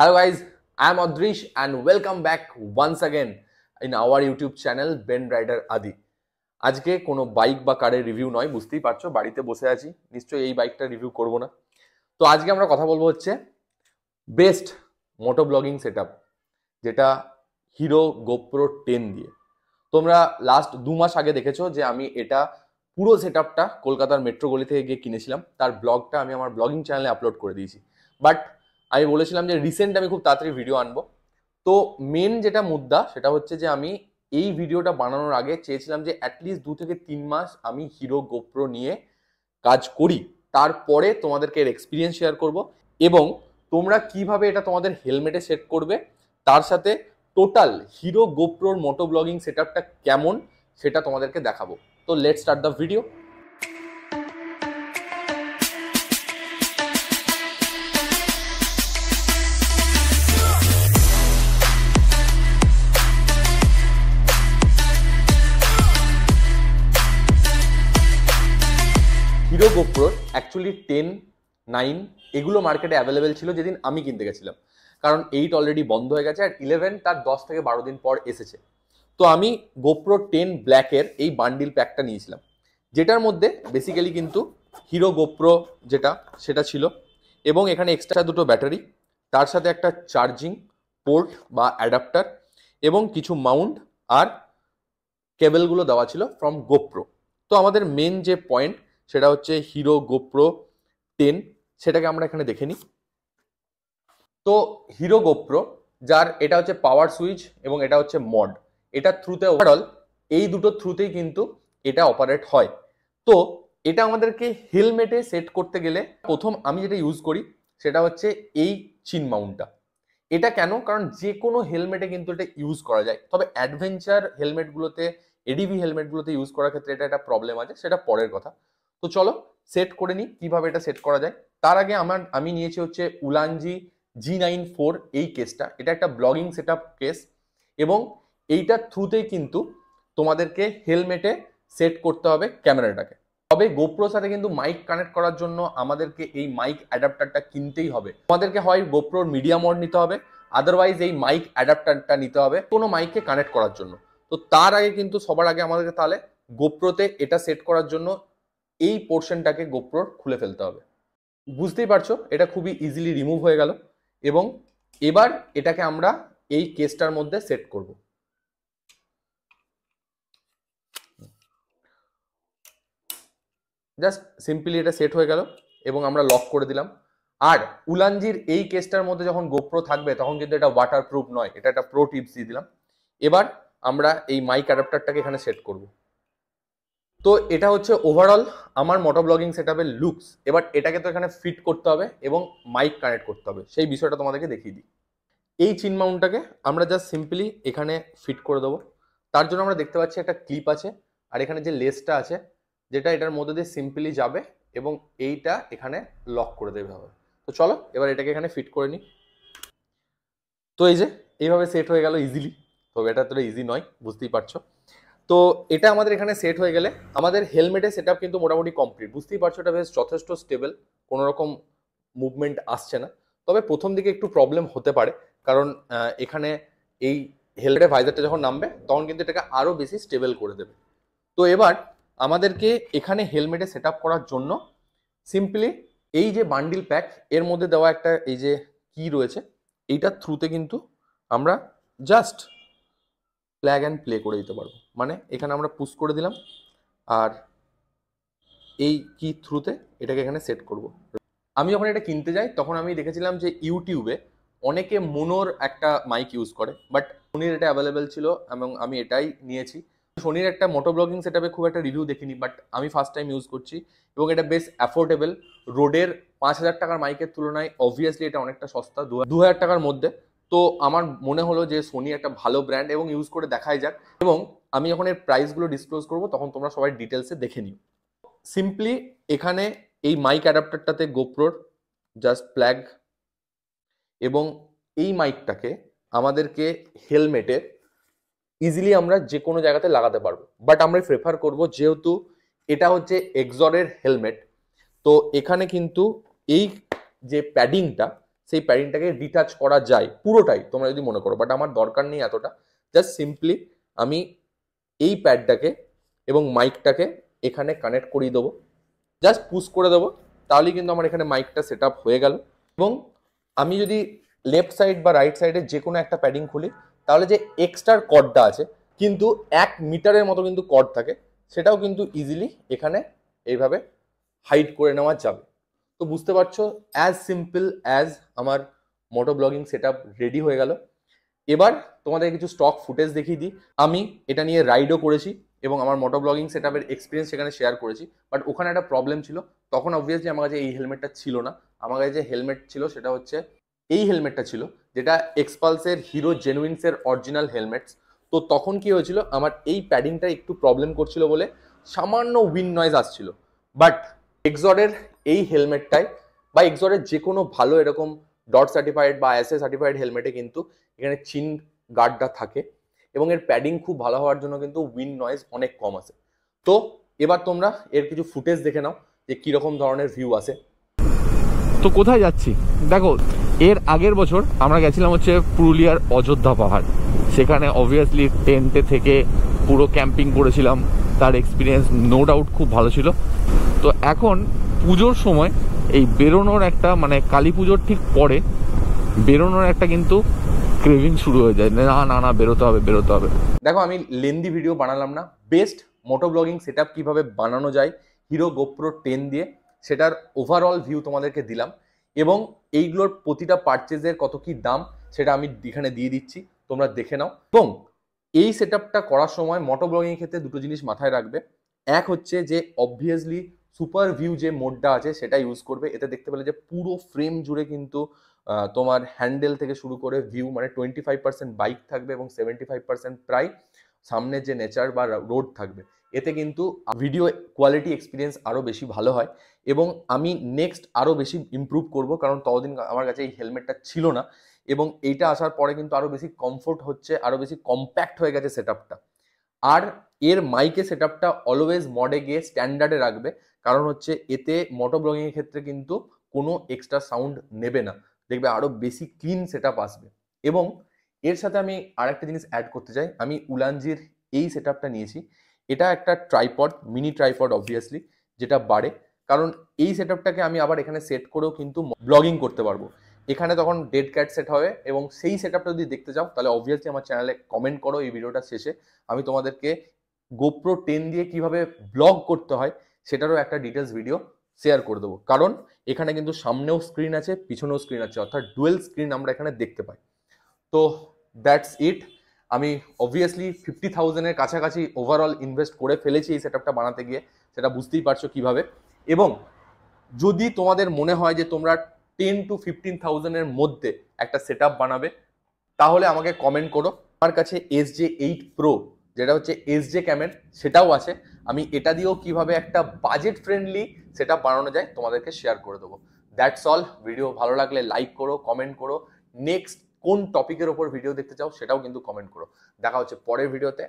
Hello guys I am Adrish and welcome back once again in our YouTube channel Ben Rider Adi আজকে কোনো bike বা কারের review নয় বুঝতেই পারছো বাড়িতে বসে আছি নিশ্চয়ই এই বাইকটা রিভিউ করব না তো আজকে আমরা কথা বলবো হচ্ছে বেস্ট মোটো ব্লগিং সেট যেটা হিরো গোপ্রো টেন দিয়ে তোমরা লাস্ট দু মাস আগে দেখেছো যে আমি এটা পুরো সেট কলকাতার মেট্রো গলি থেকে গিয়ে কিনেছিলাম তার ব্লগটা আমি আমার ব্লগিং চ্যানেলে আপলোড করে দিয়েছি বাট আমি বলেছিলাম যে রিসেন্ট আমি খুব তাড়াতাড়ি ভিডিও আনবো তো মেন যেটা মুদ্রা সেটা হচ্ছে যে আমি এই ভিডিওটা বানানোর আগে চেয়েছিলাম যে অ্যাটলিস্ট দু থেকে তিন মাস আমি হিরো গোপ্রো নিয়ে কাজ করি তারপরে তোমাদেরকে এর এক্সপিরিয়েন্স শেয়ার করব এবং তোমরা কিভাবে এটা তোমাদের হেলমেটে সেট করবে তার সাথে টোটাল হিরো গোপ্রোর মোটো ব্লগিং সেট কেমন সেটা তোমাদেরকে দেখাবো তো লেট স্টার্ট দ্য ভিডিও গোপ্রোর অ্যাকচুয়ালি টেন নাইন এগুলো মার্কেটে অ্যাভেলেবেল ছিল যেদিন আমি কিনতে গেছিলাম কারণ এইট অলরেডি বন্ধ হয়ে গেছে আর ইলেভেন তার দশ থেকে বারো দিন পর এসেছে তো আমি গোপ্রো টেন ব্ল্যাকের এই বান্ডিল প্যাকটা নিয়েছিলাম যেটার মধ্যে বেসিক্যালি কিন্তু হিরো গোপ্রো যেটা সেটা ছিল এবং এখানে এক্সট্রা দুটো ব্যাটারি তার সাথে একটা চার্জিং পোর্ট বা অ্যাডাপ্টার এবং কিছু মাউন্ট আর কেবেলগুলো দেওয়া ছিল ফ্রম গোপ্রো তো আমাদের মেন যে পয়েন্ট সেটা হচ্ছে হিরো গোপ্রো টেন সেটাকে আমরা এখানে দেখে নিই তো হিরো গোপ্রো যার এটা হচ্ছে পাওয়ার সুইচ এবং এটা হচ্ছে মড এটা থ্রুতে ওভারঅল এই দুটো থ্রুতেই কিন্তু এটা অপারেট হয় তো এটা আমাদেরকে হেলমেটে সেট করতে গেলে প্রথম আমি যেটা ইউজ করি সেটা হচ্ছে এই চিন মাউন্টটা এটা কেন কারণ যে কোনো হেলমেটে কিন্তু এটা ইউজ করা যায় তবে অ্যাডভেঞ্চার হেলমেটগুলোতে এডিভি হেলমেটগুলোতে ইউজ করার ক্ষেত্রে এটা একটা প্রবলেম আছে সেটা পরের কথা তো চলো সেট করে নিই কিভাবে এটা সেট করা যায় তার আগে আমার আমি নিয়েছি হচ্ছে উলানজি জি নাইন ফোর এই কেসটা এটা একটা ব্লগিং সেট কেস এবং এইটার থ্রুতেই কিন্তু তোমাদেরকে হেলমেটে সেট করতে হবে ক্যামেরাটাকে তবে গোপ্রো সাথে কিন্তু মাইক কানেক্ট করার জন্য আমাদেরকে এই মাইক অ্যাডাপ্টারটা কিনতেই হবে তোমাদেরকে হয় গোপ্রোর মিডিয়া মোড নিতে হবে আদারওয়াইজ এই মাইক অ্যাডাপ্টারটা নিতে হবে কোনো মাইককে কানেক্ট করার জন্য তো তার আগে কিন্তু সবার আগে আমাদেরকে তাহলে গোপ্রোতে এটা সেট করার জন্য এই পোর্শনটাকে গোপ্রোর খুলে ফেলতে হবে বুঝতেই পারছো এটা খুবই ইজিলি রিমুভ হয়ে গেল এবং এবার এটাকে আমরা এই কেসটার মধ্যে সেট করব জাস্ট সিম্পলি এটা সেট হয়ে গেল এবং আমরা লক করে দিলাম আর উলানজির এই কেসটার মধ্যে যখন গোপ্রো থাকবে তখন কিন্তু এটা ওয়াটার প্রুফ নয় এটা একটা প্রো টিপস দিয়ে দিলাম এবার আমরা এই মাইক অ্যাডাপ্টারটাকে এখানে সেট করবো তো এটা হচ্ছে ওভারঅল আমার মোটো ব্লগিং সেট আপের লুকস এবার এটাকে তো এখানে ফিট করতে হবে এবং মাইক কানেক্ট করতে হবে সেই বিষয়টা তোমাদেরকে দেখিয়ে দিই এই চিন মাউন্টটাকে আমরা জাস্ট সিম্পলি এখানে ফিট করে দেবো তার জন্য আমরা দেখতে পাচ্ছি একটা ক্লিপ আছে আর এখানে যে লেসটা আছে যেটা এটার মধ্যে দিয়ে সিম্পলি যাবে এবং এইটা এখানে লক করে দেবে হবে তো চলো এবার এটাকে এখানে ফিট করে নিই তো এই যে এইভাবে সেট হয়ে গেল ইজিলি তো এটা তো ইজি নয় বুঝতেই পারছো তো এটা আমাদের এখানে সেট হয়ে গেলে আমাদের হেলমেটে সেট কিন্তু মোটামুটি কমপ্লিট বুঝতেই পারছো এটা বেশ যথেষ্ট স্টেবল কোনো রকম মুভমেন্ট আসছে না তবে প্রথম দিকে একটু প্রবলেম হতে পারে কারণ এখানে এই হেলমেটে ভাইজারটা যখন নামবে তখন কিন্তু এটাকে আরও বেশি স্টেবল করে দেবে তো এবার আমাদেরকে এখানে হেলমেটে সেট করার জন্য সিম্পলি এই যে বান্ডিল প্যাক এর মধ্যে দেওয়া একটা এই যে কি রয়েছে এইটার থ্রুতে কিন্তু আমরা জাস্ট প্ল্যাগ অ্যান্ড প্লে করে দিতে পারবো মানে এখানে আমরা পুশ করে দিলাম আর এই কি থ্রুতে এটাকে এখানে সেট করব। আমি যখন এটা কিনতে যাই তখন আমি দেখেছিলাম যে ইউটিউবে অনেকে মোনোর একটা মাইক ইউজ করে বাট সোনির এটা অ্যাভেলেবেল ছিল এবং আমি এটাই নিয়েছি সোনির একটা মোটো ব্লগিং সেটাপে খুব একটা রিভিউ দেখিনি বাট আমি ফার্স্ট টাইম ইউজ করছি এবং এটা বেশ অ্যাফোর্ডেবল রোডের পাঁচ হাজার টাকার মাইকের তুলনায় অবভিয়াসলি এটা অনেকটা সস্তা দু হাজার টাকার মধ্যে তো আমার মনে হলো যে সোনি একটা ভালো ব্র্যান্ড এবং ইউজ করে দেখাই যাক এবং আমি যখন এর প্রাইসগুলো ডিসক্লোজ করব তখন তোমরা সবাই ডিটেলসে দেখে নিও সিম্পলি এখানে এই মাইক অ্যাডাপ্টারটাতে গোপ্রোর জাস্ট প্ল্যাগ এবং এই মাইকটাকে আমাদেরকে হেলমেটে ইজিলি আমরা যে কোনো জায়গাতে লাগাতে পারবো বাট আমরা প্রেফার করব যেহেতু এটা হচ্ছে এক্সরের হেলমেট তো এখানে কিন্তু এই যে প্যাডিংটা সেই প্যারিনটাকে ডিটাচ করা যায় পুরোটাই তোমরা যদি মনে করো বাট আমার দরকার নেই এতটা জাস্ট সিম্পলি আমি এই প্যাডটাকে এবং মাইকটাকে এখানে কানেক্ট করিয়ে দেবো জাস্ট পুশ করে দেবো তাহলেই কিন্তু আমার এখানে মাইকটা সেট হয়ে গেল এবং আমি যদি লেফট সাইড বা রাইট সাইডে যে কোনো একটা প্যাডিং খুলি তাহলে যে এক্সট্রার কর্ডটা আছে কিন্তু এক মিটারের মতো কিন্তু কর্ড থাকে সেটাও কিন্তু ইজিলি এখানে এইভাবে হাইড করে নেওয়া যাবে তো বুঝতে পারছো অ্যাজ সিম্পল অ্যাজ আমার মোটো ব্লগিং সেট রেডি হয়ে গেল এবার তোমাদের কিছু স্টক ফুটেজ দেখিয়ে দিই আমি এটা নিয়ে রাইডও করেছি এবং আমার মোটো ব্লগিং সেট আপের এক্সপিরিয়েন্স সেখানে শেয়ার করেছি বাট ওখানে একটা প্রবলেম ছিল তখন অবভিয়াসলি আমার কাছে এই হেলমেটটা ছিল না আমার কাছে যে হেলমেট ছিল সেটা হচ্ছে এই হেলমেটটা ছিল যেটা এক্সপালসের হিরো জেনুইন্সের অরিজিনাল হেলমেটস তো তখন কি হয়েছিল আমার এই প্যাডিংটা একটু প্রবলেম করছিল বলে সামান্য উইন নয়েজ আসছিল বাট এক্সডের এই হেলমেটটায় বা এক্সরের যে কোনো ভালো এরকম ডট সার্টিফাইড বা এস সার্টিফাইড হেলমেটে কিন্তু এখানে চিন গার্ডটা থাকে এবং এর প্যাডিং খুব ভালো হওয়ার জন্য কিন্তু উইন্ড নয়েজ অনেক কম আছে তো এবার তোমরা এর কিছু ফুটেজ দেখে নাও যে কীরকম ধরনের ভিউ আছে তো কোথায় যাচ্ছি দেখো এর আগের বছর আমরা গেছিলাম হচ্ছে পুরুলিয়ার অযোধ্যা পাহাড় সেখানে অবভিয়াসলি টেন্টে থেকে পুরো ক্যাম্পিং করেছিলাম তার এক্সপিরিয়েন্স নো ডাউট খুব ভালো ছিল তো এখন পুজোর সময় এই বেরোনোর একটা মানে কালী পুজোর ঠিক পরে বেরোনোর একটা কিন্তু ক্রেভিং শুরু হয়ে যায় না না না বেরোতে হবে বেরোতে হবে দেখো আমি লেন্দি ভিডিও বানালাম না বেস্ট মোটো ব্লগিং সেট আপ কীভাবে বানানো যায় হিরো গোপ্রো টেন দিয়ে সেটার ওভারঅল ভিউ তোমাদেরকে দিলাম এবং এইগুলোর প্রতিটা পারচেজের কত কি দাম সেটা আমি এখানে দিয়ে দিচ্ছি তোমরা দেখে নাও এবং এই সেট করার সময় মোটো ব্লগিং ক্ষেত্রে দুটো জিনিস মাথায় রাখবে এক হচ্ছে যে অবভিয়াসলি সুপার ভিউ যে মোডটা আছে সেটা ইউজ করবে এতে দেখতে পেলে যে পুরো ফ্রেম জুড়ে কিন্তু তোমার হ্যান্ডেল থেকে শুরু করে ভিউ মানে টোয়েন্টি ফাইভ পার্সেন্ট বাইক থাকবে এবং সেভেন্টি ফাইভ পার্সেন্ট প্রায় সামনের যে নেচার বা রোড থাকবে এতে কিন্তু ভিডিও কোয়ালিটি এক্সপিরিয়েন্স আরও বেশি ভালো হয় এবং আমি নেক্সট আরও বেশি ইম্প্রুভ করব কারণ ততদিন আমার কাছে এই হেলমেটটা ছিল না এবং এইটা আসার পরে কিন্তু আরও বেশি কমফোর্ট হচ্ছে আরও বেশি কম্প্যাক্ট হয়ে গেছে সেট আর এর মাইকে সেট অলওয়েজ মডে গিয়ে স্ট্যান্ডার্ডে রাখবে কারণ হচ্ছে এতে মোটো ব্লগিংয়ের ক্ষেত্রে কিন্তু কোনো এক্সট্রা সাউন্ড নেবে না দেখবে আরও বেশি ক্লিন সেট আসবে এবং এর সাথে আমি আর একটা জিনিস অ্যাড করতে চাই আমি উলানজির এই সেট নিয়েছি এটা একটা ট্রাইপড মিনি ট্রাইপড অবভিয়াসলি যেটা বাড়ে কারণ এই সেট আমি আবার এখানে সেট করেও কিন্তু ব্লগিং করতে পারবো এখানে তখন ডেড ক্যাট সেট হবে এবং সেই সেট যদি দেখতে চাও তাহলে অবভিয়াসলি আমার চ্যানেলে কমেন্ট করো এই ভিডিওটা শেষে আমি তোমাদেরকে গোপ্রো টেন দিয়ে কিভাবে ব্লগ করতে হয় সেটারও একটা ডিটেলস ভিডিও শেয়ার করে দেবো কারণ এখানে কিন্তু সামনেও স্ক্রিন আছে পিছনেও স্ক্রিন আছে অর্থাৎ ডুয়েল স্ক্রিন আমরা এখানে দেখতে পাই তো দ্যাটস ইট আমি অবভিয়াসলি ফিফটি থাউজেন্ডের কাছাকাছি ওভারঅল ইনভেস্ট করে ফেলেছি এই আপটা বানাতে গিয়ে সেটা বুঝতেই পারছো কীভাবে এবং যদি তোমাদের মনে হয় যে তোমরা টেন টু ফিফটিন থাউজেন্ডের মধ্যে একটা সেট বানাবে তাহলে আমাকে কমেন্ট করো আমার কাছে এস জে এইট প্রো যেটা হচ্ছে এস জে ক্যামের সেটাও আছে আমি এটা দিয়েও কিভাবে একটা বাজেট ফ্রেন্ডলি সেটা বানানো যায় তোমাদেরকে শেয়ার করে দেবো দ্যাটস অল ভিডিও ভালো লাগলে লাইক করো কমেন্ট করো নেক্সট কোন টপিকের ওপর ভিডিও দেখতে চাও সেটাও কিন্তু কমেন্ট করো দেখা হচ্ছে পরের ভিডিওতে